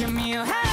give me a hand.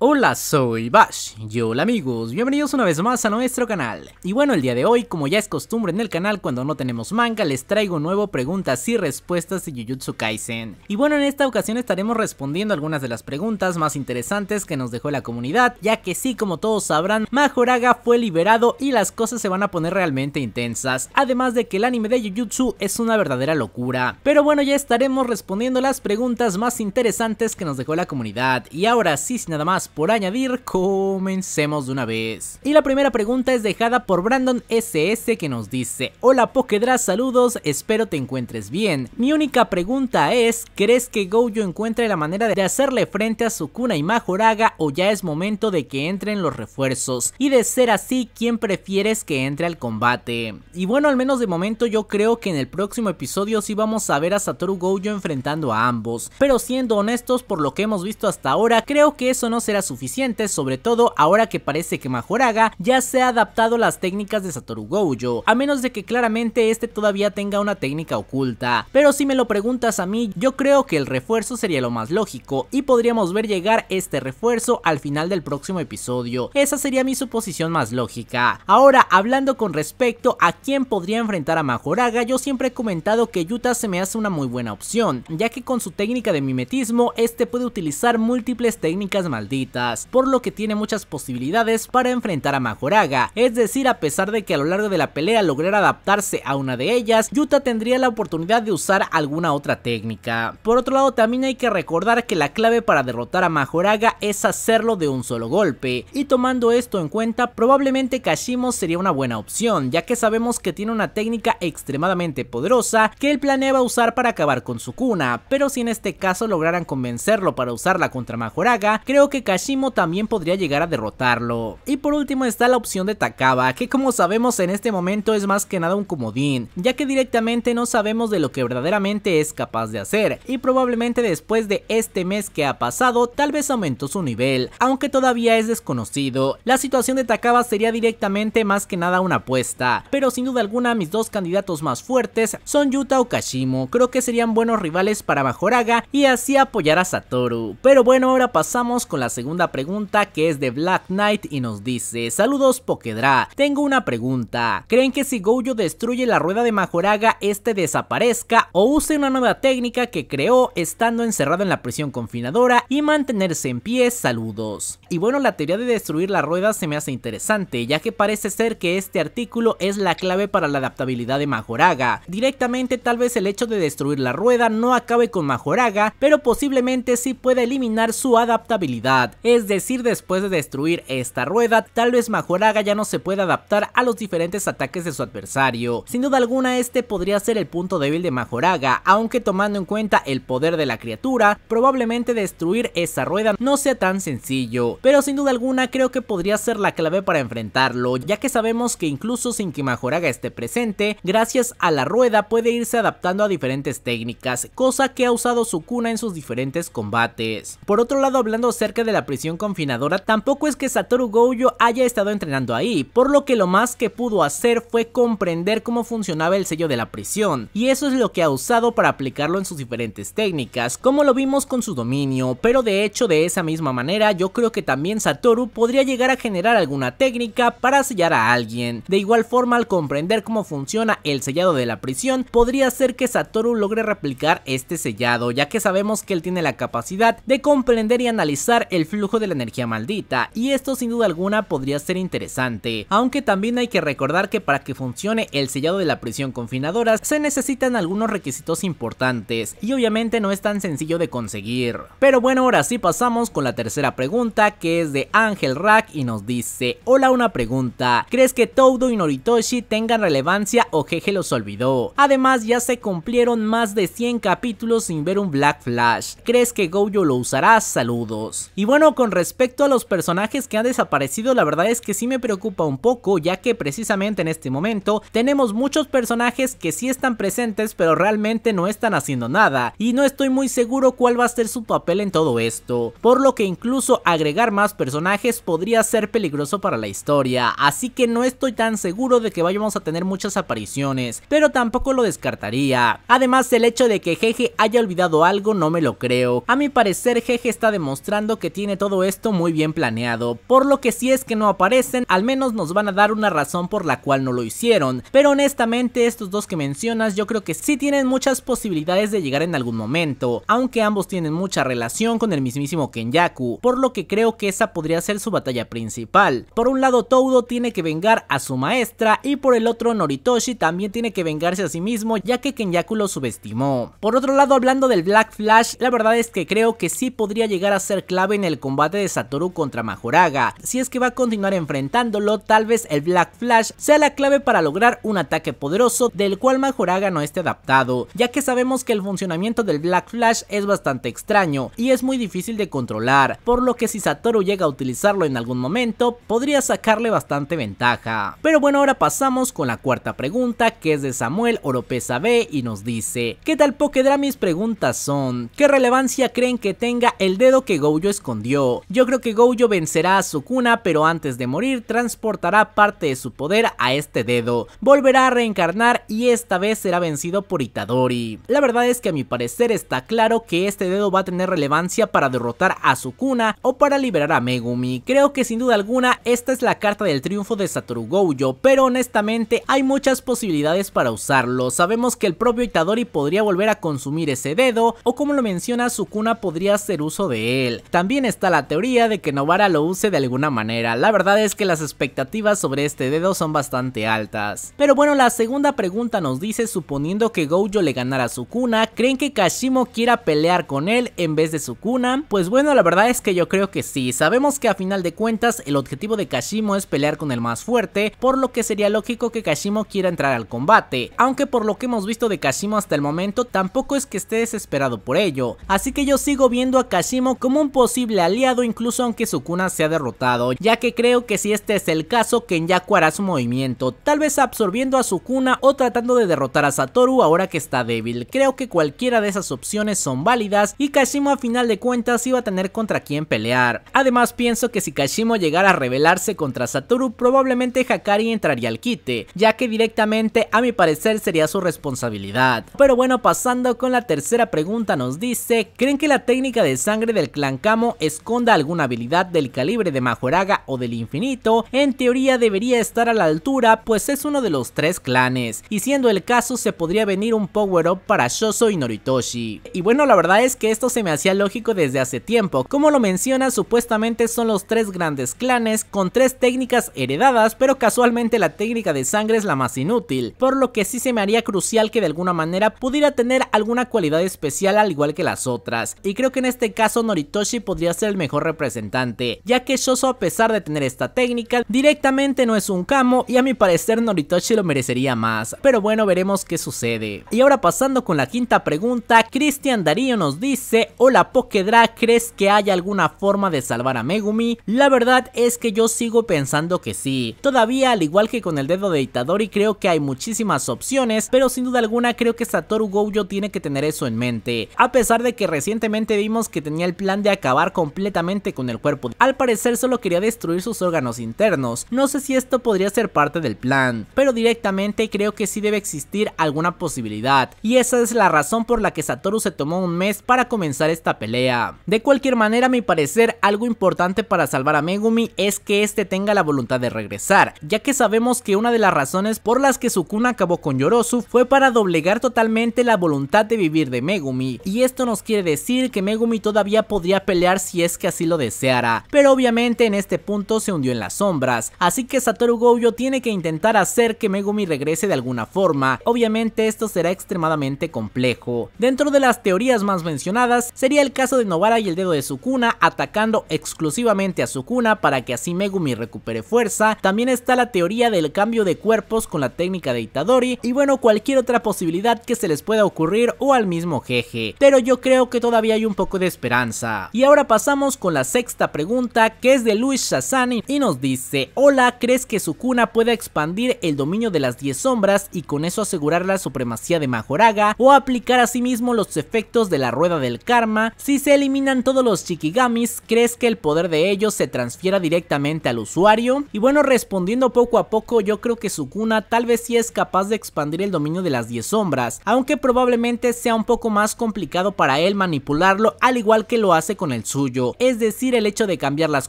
Hola, soy Bash. Y hola amigos, bienvenidos una vez más a nuestro canal. Y bueno, el día de hoy, como ya es costumbre en el canal cuando no tenemos manga, les traigo nuevo preguntas y respuestas de Jujutsu Kaisen. Y bueno, en esta ocasión estaremos respondiendo algunas de las preguntas más interesantes que nos dejó la comunidad, ya que sí, como todos sabrán, Majoraga fue liberado y las cosas se van a poner realmente intensas, además de que el anime de Jujutsu es una verdadera locura. Pero bueno, ya estaremos respondiendo las preguntas más interesantes que nos dejó la comunidad. Y ahora sí, sin nada más por añadir, comencemos de una vez. Y la primera pregunta es dejada por Brandon SS que nos dice, hola Pokedra, saludos, espero te encuentres bien. Mi única pregunta es, ¿crees que Gojo encuentre la manera de hacerle frente a su Sukuna y Majoraga o ya es momento de que entren los refuerzos? Y de ser así, ¿quién prefieres que entre al combate? Y bueno, al menos de momento yo creo que en el próximo episodio sí vamos a ver a Satoru Gojo enfrentando a ambos, pero siendo honestos por lo que hemos visto hasta ahora, creo que eso no será Suficiente, sobre todo ahora que parece que Majoraga ya se ha adaptado las técnicas de Satoru Gojo, a menos de que claramente este todavía tenga una técnica oculta. Pero si me lo preguntas a mí, yo creo que el refuerzo sería lo más lógico y podríamos ver llegar este refuerzo al final del próximo episodio. Esa sería mi suposición más lógica. Ahora, hablando con respecto a quién podría enfrentar a Majoraga, yo siempre he comentado que Yuta se me hace una muy buena opción, ya que con su técnica de mimetismo, este puede utilizar múltiples técnicas malditas por lo que tiene muchas posibilidades para enfrentar a Majoraga, es decir, a pesar de que a lo largo de la pelea lograra adaptarse a una de ellas, Yuta tendría la oportunidad de usar alguna otra técnica. Por otro lado, también hay que recordar que la clave para derrotar a Majoraga es hacerlo de un solo golpe, y tomando esto en cuenta, probablemente Kashimo sería una buena opción, ya que sabemos que tiene una técnica extremadamente poderosa que él planeaba usar para acabar con su cuna, pero si en este caso lograran convencerlo para usarla contra Majoraga, creo que Kashimo también podría llegar a derrotarlo. Y por último está la opción de Takaba, que como sabemos en este momento es más que nada un comodín, ya que directamente no sabemos de lo que verdaderamente es capaz de hacer, y probablemente después de este mes que ha pasado tal vez aumentó su nivel, aunque todavía es desconocido. La situación de Takaba sería directamente más que nada una apuesta, pero sin duda alguna mis dos candidatos más fuertes son Yuta o Kashimo, creo que serían buenos rivales para Majoraga y así apoyar a Satoru. Pero bueno, ahora pasamos con la segunda segunda pregunta que es de Black Knight y nos dice, saludos Pokedra, tengo una pregunta, ¿creen que si Gojo destruye la rueda de Majoraga este desaparezca o use una nueva técnica que creó estando encerrado en la prisión confinadora y mantenerse en pie? Saludos. Y bueno, la teoría de destruir la rueda se me hace interesante, ya que parece ser que este artículo es la clave para la adaptabilidad de Majoraga. Directamente tal vez el hecho de destruir la rueda no acabe con Majoraga, pero posiblemente sí pueda eliminar su adaptabilidad. Es decir, después de destruir esta rueda, tal vez Majoraga ya no se puede adaptar a los diferentes ataques de su adversario. Sin duda alguna este podría ser el punto débil de Majoraga, aunque tomando en cuenta el poder de la criatura, probablemente destruir esa rueda no sea tan sencillo. Pero sin duda alguna creo que podría ser la clave para enfrentarlo, ya que sabemos que incluso sin que Majoraga esté presente, gracias a la rueda puede irse adaptando a diferentes técnicas, cosa que ha usado Sukuna en sus diferentes combates. Por otro lado, hablando acerca de la prisión confinadora, tampoco es que Satoru Gojo haya estado entrenando ahí, por lo que lo más que pudo hacer fue comprender cómo funcionaba el sello de la prisión, y eso es lo que ha usado para aplicarlo en sus diferentes técnicas, como lo vimos con su dominio, pero de hecho de esa misma manera yo creo que también Satoru podría llegar a generar alguna técnica para sellar a alguien. De igual forma al comprender cómo funciona el sellado de la prisión, podría ser que Satoru logre replicar este sellado, ya que sabemos que él tiene la capacidad de comprender y analizar el flujo de la energía maldita y esto sin duda alguna podría ser interesante, aunque también hay que recordar que para que funcione el sellado de la prisión confinadora se necesitan algunos requisitos importantes y obviamente no es tan sencillo de conseguir. Pero bueno, ahora sí pasamos con la tercera pregunta que es de Ángel Rack y nos dice, hola una pregunta, ¿crees que Todo y Noritoshi tengan relevancia o Jeje los olvidó? Además ya se cumplieron más de 100 capítulos sin ver un Black Flash, ¿crees que Gojo lo usará? Saludos. Y bueno, bueno, con respecto a los personajes que han desaparecido, la verdad es que sí me preocupa un poco, ya que precisamente en este momento tenemos muchos personajes que sí están presentes, pero realmente no están haciendo nada, y no estoy muy seguro cuál va a ser su papel en todo esto, por lo que incluso agregar más personajes podría ser peligroso para la historia, así que no estoy tan seguro de que vayamos a tener muchas apariciones, pero tampoco lo descartaría. Además, el hecho de que Jeje haya olvidado algo no me lo creo. A mi parecer, Jeje está demostrando que tiene tiene todo esto muy bien planeado, por lo que si es que no aparecen, al menos nos van a dar una razón por la cual no lo hicieron, pero honestamente estos dos que mencionas yo creo que sí tienen muchas posibilidades de llegar en algún momento, aunque ambos tienen mucha relación con el mismísimo Kenyaku, por lo que creo que esa podría ser su batalla principal. Por un lado Toudo tiene que vengar a su maestra y por el otro Noritoshi también tiene que vengarse a sí mismo ya que Kenyaku lo subestimó. Por otro lado hablando del Black Flash, la verdad es que creo que sí podría llegar a ser clave en el combate de Satoru contra Majoraga. Si es que va a continuar enfrentándolo, tal vez el Black Flash sea la clave para lograr un ataque poderoso del cual Majoraga no esté adaptado, ya que sabemos que el funcionamiento del Black Flash es bastante extraño y es muy difícil de controlar, por lo que si Satoru llega a utilizarlo en algún momento, podría sacarle bastante ventaja. Pero bueno, ahora pasamos con la cuarta pregunta, que es de Samuel Oropesa B y nos dice, ¿qué tal Pokedra? Mis preguntas son, ¿qué relevancia creen que tenga el dedo que Goyo escondió? Yo creo que Gojo vencerá a Sukuna, pero antes de morir transportará parte de su poder a este dedo. Volverá a reencarnar y esta vez será vencido por Itadori. La verdad es que a mi parecer está claro que este dedo va a tener relevancia para derrotar a Sukuna o para liberar a Megumi. Creo que sin duda alguna esta es la carta del triunfo de Satoru Gojo, pero honestamente hay muchas posibilidades para usarlo. Sabemos que el propio Itadori podría volver a consumir ese dedo o como lo menciona Sukuna podría hacer uso de él. También está la teoría de que Novara lo use de alguna manera, la verdad es que las expectativas sobre este dedo son bastante altas. Pero bueno, la segunda pregunta nos dice, suponiendo que Gojo le ganara a Sukuna, ¿creen que Kashimo quiera pelear con él en vez de Sukuna? Pues bueno, la verdad es que yo creo que sí, sabemos que a final de cuentas el objetivo de Kashimo es pelear con el más fuerte, por lo que sería lógico que Kashimo quiera entrar al combate, aunque por lo que hemos visto de Kashimo hasta el momento tampoco es que esté desesperado por ello, así que yo sigo viendo a Kashimo como un posible aliado incluso aunque Sukuna sea derrotado, ya que creo que si este es el caso Kenyaku hará su movimiento, tal vez absorbiendo a Sukuna o tratando de derrotar a Satoru ahora que está débil, creo que cualquiera de esas opciones son válidas y Kashimo a final de cuentas iba a tener contra quién pelear, además pienso que si Kashimo llegara a rebelarse contra Satoru probablemente Hakari entraría al quite, ya que directamente a mi parecer sería su responsabilidad, pero bueno pasando con la tercera pregunta nos dice, ¿creen que la técnica de sangre del clan Kamo es esconda alguna habilidad del calibre de Majoraga o del infinito, en teoría debería estar a la altura pues es uno de los tres clanes, y siendo el caso se podría venir un power up para Shoso y Noritoshi. Y bueno la verdad es que esto se me hacía lógico desde hace tiempo, como lo menciona supuestamente son los tres grandes clanes con tres técnicas heredadas pero casualmente la técnica de sangre es la más inútil, por lo que sí se me haría crucial que de alguna manera pudiera tener alguna cualidad especial al igual que las otras, y creo que en este caso Noritoshi podría el mejor representante, ya que Shoso a pesar de tener esta técnica, directamente no es un camo y a mi parecer Noritoshi lo merecería más, pero bueno veremos qué sucede. Y ahora pasando con la quinta pregunta, Cristian Darío nos dice, hola Pokedra, ¿crees que hay alguna forma de salvar a Megumi? La verdad es que yo sigo pensando que sí, todavía al igual que con el dedo de Itadori creo que hay muchísimas opciones, pero sin duda alguna creo que Satoru Gojo tiene que tener eso en mente, a pesar de que recientemente vimos que tenía el plan de acabar con completamente con el cuerpo. Al parecer solo quería destruir sus órganos internos. No sé si esto podría ser parte del plan, pero directamente creo que sí debe existir alguna posibilidad. Y esa es la razón por la que Satoru se tomó un mes para comenzar esta pelea. De cualquier manera, a mi parecer, algo importante para salvar a Megumi es que este tenga la voluntad de regresar, ya que sabemos que una de las razones por las que Sukuna acabó con Yorosu fue para doblegar totalmente la voluntad de vivir de Megumi, y esto nos quiere decir que Megumi todavía podría pelear es que así lo deseara, pero obviamente en este punto se hundió en las sombras, así que Satoru Gojo tiene que intentar hacer que Megumi regrese de alguna forma, obviamente esto será extremadamente complejo. Dentro de las teorías más mencionadas, sería el caso de Novara y el dedo de Sukuna atacando exclusivamente a Sukuna para que así Megumi recupere fuerza, también está la teoría del cambio de cuerpos con la técnica de Itadori y bueno cualquier otra posibilidad que se les pueda ocurrir o al mismo jeje, pero yo creo que todavía hay un poco de esperanza. Y ahora pasamos con la sexta pregunta que es de Luis Shazani y nos dice, hola, ¿crees que Sukuna pueda expandir el dominio de las 10 sombras y con eso asegurar la supremacía de Majoraga o aplicar a sí mismo los efectos de la rueda del karma? Si se eliminan todos los Shikigamis, ¿crees que el poder de ellos se transfiera directamente al usuario? Y bueno, respondiendo poco a poco, yo creo que Sukuna tal vez sí es capaz de expandir el dominio de las 10 sombras, aunque probablemente sea un poco más complicado para él manipularlo al igual que lo hace con el suyo es decir, el hecho de cambiar las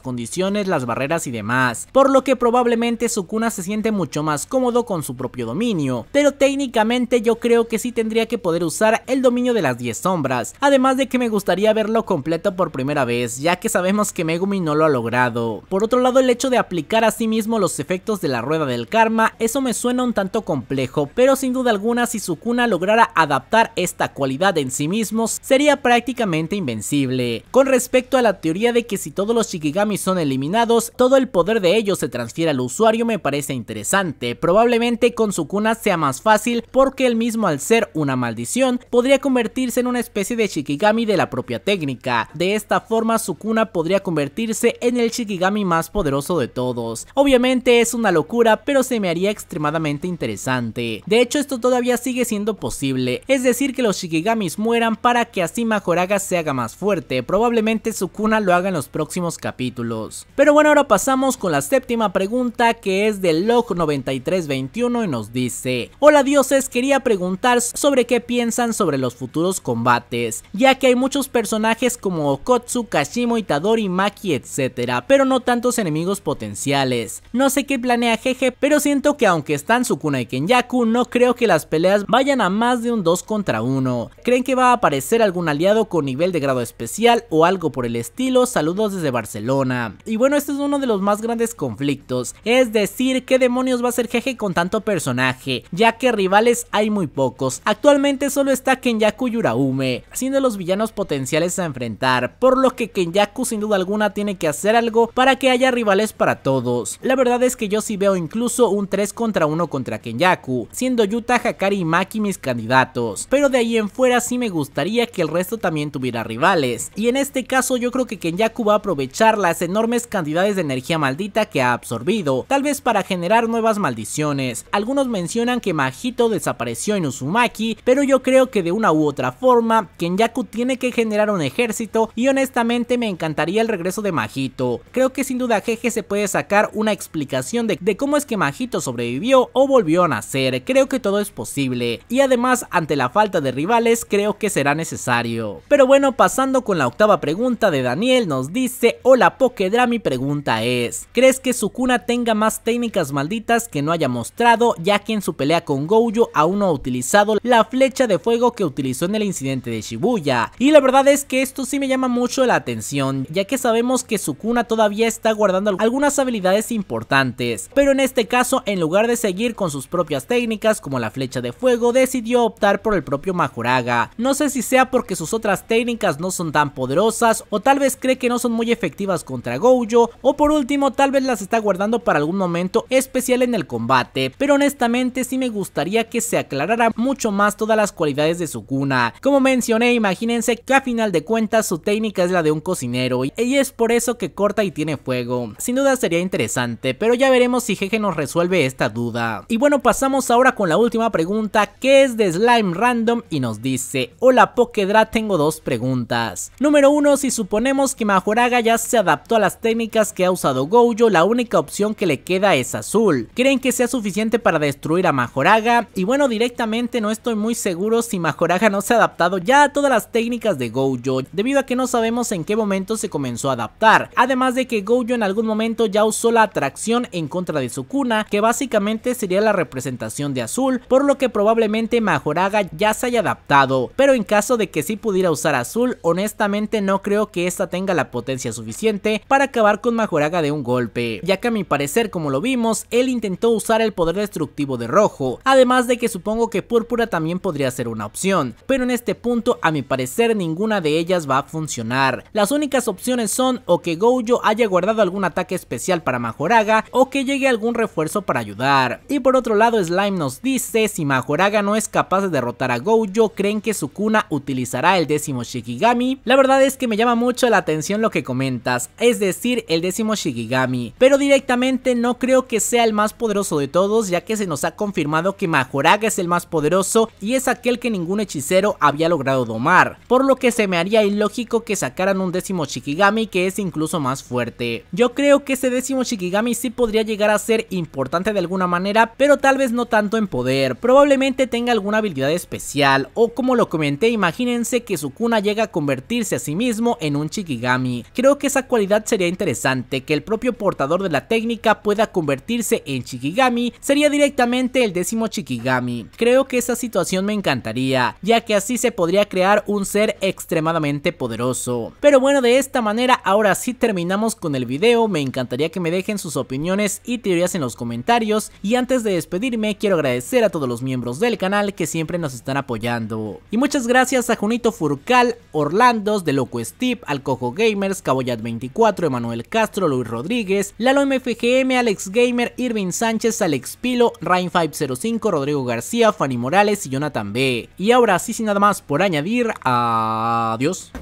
condiciones, las barreras y demás, por lo que probablemente Sukuna se siente mucho más cómodo con su propio dominio, pero técnicamente yo creo que sí tendría que poder usar el dominio de las 10 sombras, además de que me gustaría verlo completo por primera vez, ya que sabemos que Megumi no lo ha logrado. Por otro lado, el hecho de aplicar a sí mismo los efectos de la rueda del karma, eso me suena un tanto complejo, pero sin duda alguna si Sukuna lograra adaptar esta cualidad en sí mismos sería prácticamente invencible. Con respecto a la teoría de que si todos los Shikigami son eliminados, todo el poder de ellos se transfiere al usuario me parece interesante. Probablemente con Sukuna sea más fácil porque él mismo al ser una maldición podría convertirse en una especie de Shikigami de la propia técnica. De esta forma Sukuna podría convertirse en el Shikigami más poderoso de todos. Obviamente es una locura pero se me haría extremadamente interesante. De hecho esto todavía sigue siendo posible, es decir que los Shikigamis mueran para que así Majoraga se haga más fuerte. Probablemente su Sukuna lo haga en los próximos capítulos. Pero bueno, ahora pasamos con la séptima pregunta que es de Log9321 y nos dice Hola dioses, quería preguntar sobre qué piensan sobre los futuros combates, ya que hay muchos personajes como Okotsu, Kashimo, Itadori, Maki, etcétera, pero no tantos enemigos potenciales. No sé qué planea Jeje, pero siento que aunque están Sukuna y Kenyaku, no creo que las peleas vayan a más de un 2 contra 1. ¿Creen que va a aparecer algún aliado con nivel de grado especial o algo por el estilo, saludos desde Barcelona. Y bueno, este es uno de los más grandes conflictos, es decir, que demonios va a ser jeje con tanto personaje, ya que rivales hay muy pocos. Actualmente solo está Kenyaku Yuraume, siendo los villanos potenciales a enfrentar, por lo que Kenyaku sin duda alguna tiene que hacer algo para que haya rivales para todos. La verdad es que yo sí veo incluso un 3 contra 1 contra Kenyaku, siendo Yuta, Hakari y Maki mis candidatos, pero de ahí en fuera sí me gustaría que el resto también tuviera rivales, y en este caso yo creo que Kenyaku va a aprovechar las enormes cantidades de energía maldita que ha absorbido, tal vez para generar nuevas maldiciones. Algunos mencionan que Majito desapareció en Uzumaki, pero yo creo que de una u otra forma, Kenyaku tiene que generar un ejército y honestamente me encantaría el regreso de Majito. Creo que sin duda Jeje se puede sacar una explicación de, de cómo es que Majito sobrevivió o volvió a nacer, creo que todo es posible, y además ante la falta de rivales creo que será necesario. Pero bueno, pasando con la octava pregunta de Daniel nos dice, hola Pokedra, mi pregunta es, ¿crees que Sukuna tenga más técnicas malditas que no haya mostrado, ya que en su pelea con Gojo aún no ha utilizado la flecha de fuego que utilizó en el incidente de Shibuya? Y la verdad es que esto sí me llama mucho la atención, ya que sabemos que Sukuna todavía está guardando algunas habilidades importantes, pero en este caso en lugar de seguir con sus propias técnicas como la flecha de fuego, decidió optar por el propio Majoraga. No sé si sea porque sus otras técnicas no son tan poderosas o tal vez cree que no son muy efectivas contra Gojo, o por último tal vez las está guardando para algún momento especial en el combate, pero honestamente sí me gustaría que se aclarara mucho más todas las cualidades de su cuna. Como mencioné, imagínense que a final de cuentas su técnica es la de un cocinero, y es por eso que corta y tiene fuego. Sin duda sería interesante, pero ya veremos si Jeje nos resuelve esta duda. Y bueno, pasamos ahora con la última pregunta, que es de Slime Random y nos dice, hola Pokedra, tengo dos preguntas. Número uno, si su suponemos que Majoraga ya se adaptó a las técnicas que ha usado Gojo, la única opción que le queda es azul. ¿Creen que sea suficiente para destruir a Majoraga? Y bueno, directamente no estoy muy seguro si Majoraga no se ha adaptado ya a todas las técnicas de Gojo, debido a que no sabemos en qué momento se comenzó a adaptar. Además de que Gojo en algún momento ya usó la atracción en contra de Sukuna, que básicamente sería la representación de azul, por lo que probablemente Majoraga ya se haya adaptado. Pero en caso de que sí pudiera usar azul, honestamente no creo que esta tenga la potencia suficiente para acabar con Majoraga de un golpe, ya que a mi parecer como lo vimos, él intentó usar el poder destructivo de rojo, además de que supongo que púrpura también podría ser una opción, pero en este punto a mi parecer ninguna de ellas va a funcionar. Las únicas opciones son o que Gojo haya guardado algún ataque especial para Majoraga o que llegue algún refuerzo para ayudar. Y por otro lado Slime nos dice si Majoraga no es capaz de derrotar a Gojo, creen que Sukuna utilizará el décimo Shikigami. La verdad es que me llama mucho mucho la atención lo que comentas, es decir, el décimo Shigigami, pero directamente no creo que sea el más poderoso de todos ya que se nos ha confirmado que Majoraga es el más poderoso y es aquel que ningún hechicero había logrado domar, por lo que se me haría ilógico que sacaran un décimo Shikigami que es incluso más fuerte. Yo creo que ese décimo shigigami sí podría llegar a ser importante de alguna manera, pero tal vez no tanto en poder, probablemente tenga alguna habilidad especial o como lo comenté imagínense que su cuna llega a convertirse a sí mismo en un un Shikigami. Creo que esa cualidad sería interesante, que el propio portador de la técnica pueda convertirse en Shikigami, sería directamente el décimo Shikigami. Creo que esa situación me encantaría, ya que así se podría crear un ser extremadamente poderoso. Pero bueno, de esta manera ahora sí terminamos con el video, me encantaría que me dejen sus opiniones y teorías en los comentarios, y antes de despedirme quiero agradecer a todos los miembros del canal que siempre nos están apoyando. Y muchas gracias a Junito Furcal, Orlandos, de Loco Steve, Alcojo Gamers, Caboyat24, Emanuel Castro, Luis Rodríguez, Lalo MFGM, Alex Gamer, Irving Sánchez, Alex Pilo, Rain505, Rodrigo García, Fanny Morales y Jonathan B. Y ahora sí, sin nada más por añadir, adiós.